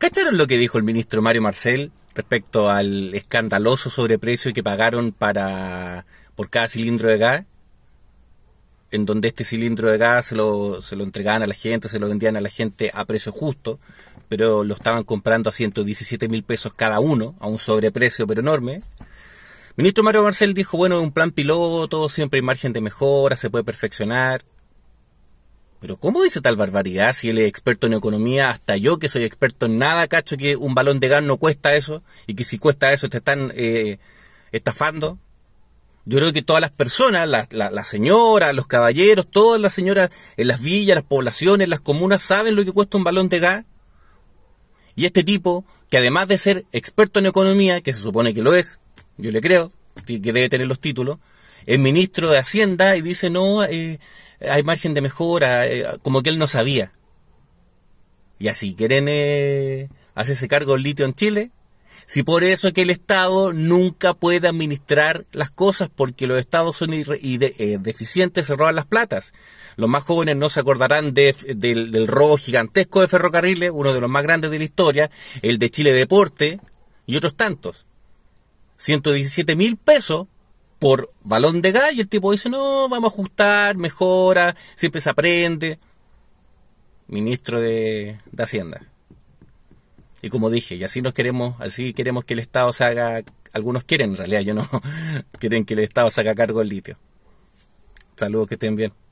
¿Cacharon lo que dijo el ministro Mario Marcel respecto al escandaloso sobreprecio que pagaron para por cada cilindro de gas? En donde este cilindro de gas se lo, se lo entregaban a la gente, se lo vendían a la gente a precio justo, pero lo estaban comprando a 117 mil pesos cada uno, a un sobreprecio pero enorme. ministro Mario Marcel dijo, bueno, un plan piloto, siempre hay margen de mejora, se puede perfeccionar. Pero ¿cómo dice tal barbaridad si él es experto en economía? Hasta yo que soy experto en nada, cacho que un balón de gas no cuesta eso y que si cuesta eso te están eh, estafando. Yo creo que todas las personas, las la, señoras, los caballeros, todas las señoras en las villas, las poblaciones, las comunas saben lo que cuesta un balón de gas. Y este tipo, que además de ser experto en economía, que se supone que lo es, yo le creo, que debe tener los títulos, el ministro de Hacienda y dice, no, eh, hay margen de mejora, eh, como que él no sabía. Y así quieren eh, hacerse cargo del litio en Chile. Si por eso es que el Estado nunca puede administrar las cosas, porque los Estados son deficientes, se roban las platas. Los más jóvenes no se acordarán del, del robo gigantesco de ferrocarriles, uno de los más grandes de la historia, el de Chile Deporte y otros tantos. 117 mil pesos por balón de gallo, el tipo dice, no, vamos a ajustar, mejora, siempre se aprende. Ministro de, Hacienda. Y como dije, y así nos queremos, así queremos que el Estado se haga, algunos quieren en realidad, yo no, quieren que el Estado se haga cargo del litio. Saludos, que estén bien.